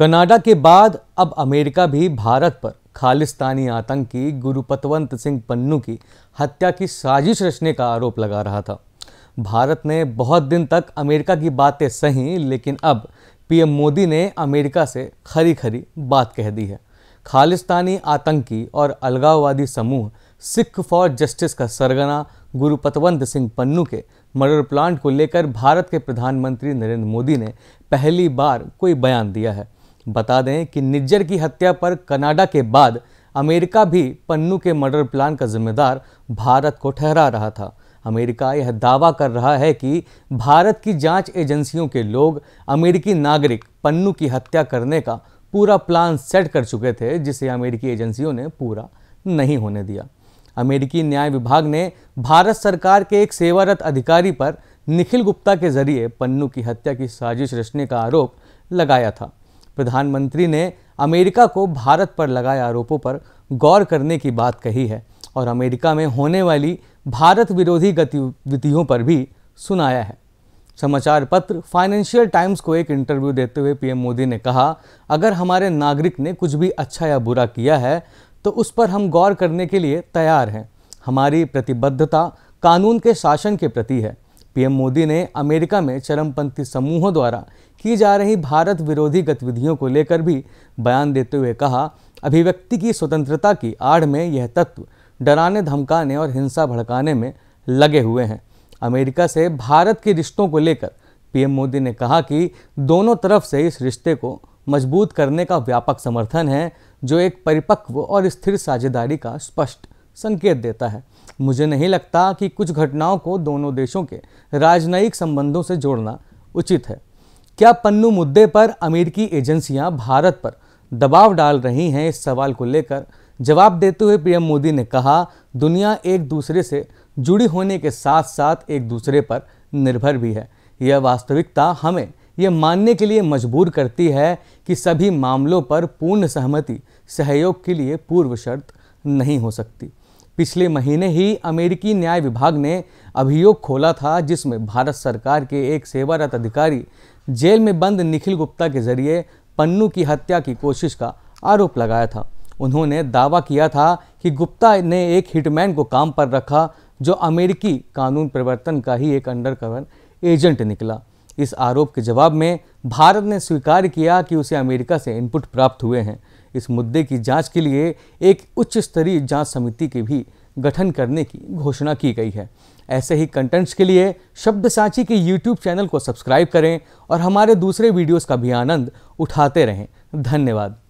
Canada के बाद अब अमेरिका भी भारत पर खालिस्तानी आतंकी गुरुपतवंत सिंह पन्नू की हत्या की साजिश रचने का आरोप लगा रहा था भारत ने बहुत दिन तक अमेरिका की बातें सही लेकिन अब पीएम मोदी ने अमेरिका से खरी खरी बात कह दी है खालिस्तानी आतंकी और अलगाववादी समूह सिख फॉर जस्टिस का सरगना गुरुपतवंत सिंह पन्नू के मर्डर प्लांट को लेकर भारत के प्रधानमंत्री नरेंद्र मोदी ने पहली बार कोई बयान दिया है बता दें कि निज्जर की हत्या पर कनाडा के बाद अमेरिका भी पन्नू के मर्डर प्लान का जिम्मेदार भारत को ठहरा रहा था अमेरिका यह दावा कर रहा है कि भारत की जांच एजेंसियों के लोग अमेरिकी नागरिक पन्नू की हत्या करने का पूरा प्लान सेट कर चुके थे जिसे अमेरिकी एजेंसियों ने पूरा नहीं होने दिया अमेरिकी न्याय विभाग ने भारत सरकार के एक सेवारत अधिकारी पर निखिल गुप्ता के जरिए पन्नू की हत्या की साजिश रचने का आरोप लगाया था प्रधानमंत्री ने अमेरिका को भारत पर लगाए आरोपों पर गौर करने की बात कही है और अमेरिका में होने वाली भारत विरोधी गतिविधियों पर भी सुनाया है समाचार पत्र फाइनेंशियल टाइम्स को एक इंटरव्यू देते हुए पीएम मोदी ने कहा अगर हमारे नागरिक ने कुछ भी अच्छा या बुरा किया है तो उस पर हम गौर करने के लिए तैयार हैं हमारी प्रतिबद्धता कानून के शासन के प्रति है पीएम मोदी ने अमेरिका में चरमपंथी समूहों द्वारा की जा रही भारत विरोधी गतिविधियों को लेकर भी बयान देते हुए कहा अभिव्यक्ति की स्वतंत्रता की आड़ में यह तत्व डराने धमकाने और हिंसा भड़काने में लगे हुए हैं अमेरिका से भारत के रिश्तों को लेकर पीएम मोदी ने कहा कि दोनों तरफ से इस रिश्ते को मजबूत करने का व्यापक समर्थन है जो एक परिपक्व और स्थिर साझेदारी का स्पष्ट संकेत देता है मुझे नहीं लगता कि कुछ घटनाओं को दोनों देशों के राजनयिक संबंधों से जोड़ना उचित है क्या पन्नू मुद्दे पर अमेरिकी एजेंसियां भारत पर दबाव डाल रही हैं इस सवाल को लेकर जवाब देते हुए पीएम मोदी ने कहा दुनिया एक दूसरे से जुड़ी होने के साथ साथ एक दूसरे पर निर्भर भी है यह वास्तविकता हमें यह मानने के लिए मजबूर करती है कि सभी मामलों पर पूर्ण सहमति सहयोग के लिए पूर्व शर्त नहीं हो सकती पिछले महीने ही अमेरिकी न्याय विभाग ने अभियोग खोला था जिसमें भारत सरकार के एक सेवारत अधिकारी जेल में बंद निखिल गुप्ता के जरिए पन्नू की हत्या की कोशिश का आरोप लगाया था उन्होंने दावा किया था कि गुप्ता ने एक हिटमैन को काम पर रखा जो अमेरिकी कानून परिवर्तन का ही एक अंडरकवर एजेंट निकला इस आरोप के जवाब में भारत ने स्वीकार किया कि उसे अमेरिका से इनपुट प्राप्त हुए हैं इस मुद्दे की जांच के लिए एक उच्च स्तरीय जांच समिति के भी गठन करने की घोषणा की गई है ऐसे ही कंटेंट्स के लिए शब्द सांची के यूट्यूब चैनल को सब्सक्राइब करें और हमारे दूसरे वीडियोस का भी आनंद उठाते रहें धन्यवाद